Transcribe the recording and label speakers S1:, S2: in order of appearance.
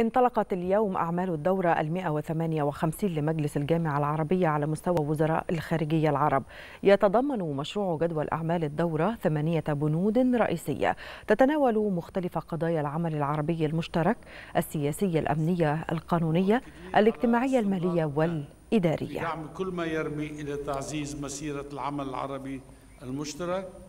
S1: انطلقت اليوم أعمال الدورة ال158 لمجلس الجامعة العربية على مستوى وزراء الخارجية العرب يتضمن مشروع جدول أعمال الدورة ثمانية بنود رئيسية تتناول مختلف قضايا العمل العربي المشترك السياسية الأمنية القانونية الاجتماعية المالية والإدارية دعم
S2: كل ما يرمي إلى تعزيز مسيرة العمل العربي المشترك